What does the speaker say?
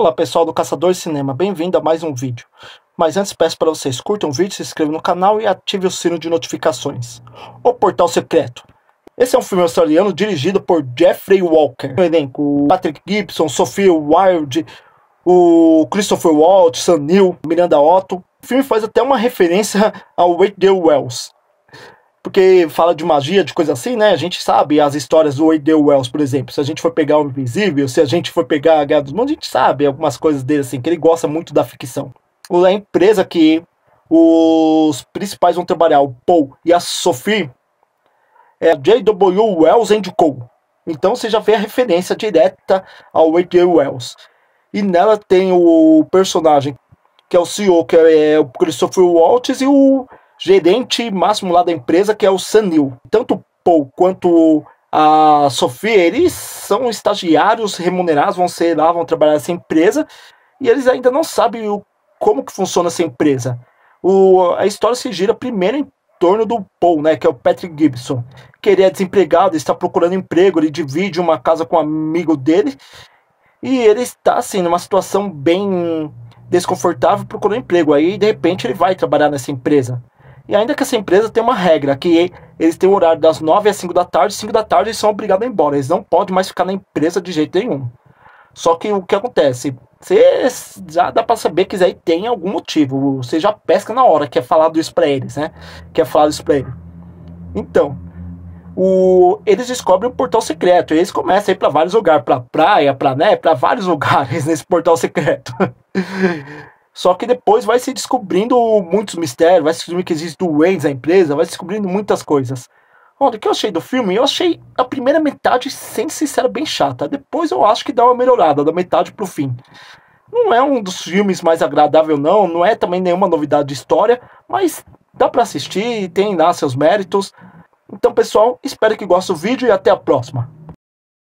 Olá pessoal do Caçador Cinema, bem-vindo a mais um vídeo. Mas antes peço para vocês curtam o vídeo, se inscrevam no canal e ativem o sino de notificações. O Portal Secreto. Esse é um filme australiano dirigido por Jeffrey Walker. O elenco, Patrick Gibson, Sophia Wilde, o Christopher Waltz, Sam Neill, Miranda Otto. O filme faz até uma referência ao Wait Wells, porque fala de magia, de coisa assim, né? A gente sabe as histórias do Wade Wells, por exemplo. Se a gente for pegar o Invisível, se a gente for pegar a Guerra dos Mundos, a gente sabe algumas coisas dele, assim, que ele gosta muito da ficção. A empresa que os principais vão trabalhar, o Paul e a Sophie, é J.W. Wells and Co. Então você já vê a referência direta ao Wade Wells. E nela tem o personagem que é o CEO, que é o Christopher Waltz, e o gerente máximo lá da empresa, que é o Sanil. Tanto o Paul quanto a Sofia, eles são estagiários remunerados, vão ser lá, vão trabalhar nessa empresa, e eles ainda não sabem o, como que funciona essa empresa. O, a história se gira primeiro em torno do Paul, né, que é o Patrick Gibson, que ele é desempregado, está procurando emprego, ele divide uma casa com um amigo dele, e ele está, assim, numa situação bem desconfortável procurando emprego. Aí, de repente, ele vai trabalhar nessa empresa. E ainda que essa empresa tem uma regra, que eles têm o horário das 9 às 5 da tarde, 5 da tarde eles são obrigados a ir embora, eles não podem mais ficar na empresa de jeito nenhum. Só que o que acontece? Você já dá para saber que aí tem algum motivo. Você já pesca na hora, é falar disso pra eles, né? Quer falar isso pra eles. Então, o, eles descobrem o portal secreto. E eles começam a ir pra vários lugares, pra praia, pra, né, pra vários lugares nesse portal secreto. Só que depois vai se descobrindo muitos mistérios, vai se descobrindo que existe doentes na empresa, vai se descobrindo muitas coisas. Olha, o que eu achei do filme? Eu achei a primeira metade, sendo sincero, bem chata. Depois eu acho que dá uma melhorada, da metade pro fim. Não é um dos filmes mais agradável, não. Não é também nenhuma novidade de história, mas dá para assistir, tem lá seus méritos. Então, pessoal, espero que gostem do vídeo e até a próxima.